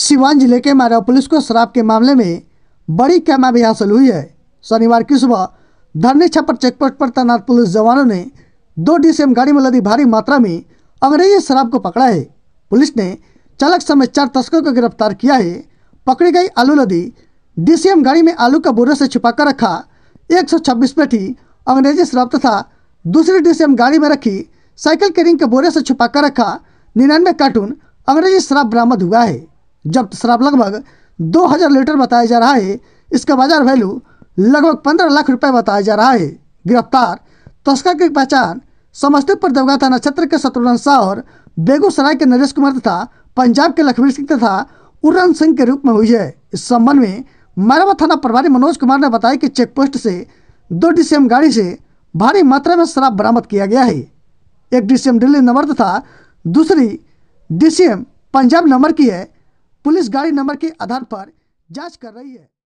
सिवान जिले के मारा पुलिस को शराब के मामले में बड़ी कामयाबी हासिल हुई है शनिवार की सुबह धरनी छप्पर चेकपोस्ट पर तैनात पुलिस जवानों ने दो डीसीएम गाड़ी में लदी भारी मात्रा में अंग्रेजी शराब को पकड़ा है पुलिस ने चालक समेत चार तस्करों को गिरफ्तार किया है पकड़ी गई आलू लदी डीसीएम गाड़ी में आलू का बोरे से छुपा कर रखा 126 पेटी अंग्रेजी शराब तथा दूसरी डीसीएम गाड़ी में रखी साइकिल के रिंग के बोरे से छुपा कर रखा निन्यानवे कार्टून अंग्रेजी शराब बरामद हुआ है जब्त शराब लगभग दो हजार लीटर बताया जा रहा है इसका बाजार वैल्यू लगभग पंद्रह लाख रुपए बताया जा रहा है गिरफ्तार तस्कर की पहचान समस्तीपुर देवगा थाना क्षेत्र के शत्रुघ्न शाह और बेगूसराय के नरेश कुमार तथा पंजाब के लखवीर सिंह तथा उरन सिंह के रूप में हुई है इस संबंध में मारवा थाना प्रभारी मनोज कुमार ने बताया कि पोस्ट से दो डीसीएम गाड़ी से भारी मात्रा में शराब बरामद किया गया है एक डीसीएम दिल्ली नंबर तथा दूसरी डीसीएम पंजाब नंबर की है पुलिस गाड़ी नंबर के आधार पर जांच कर रही है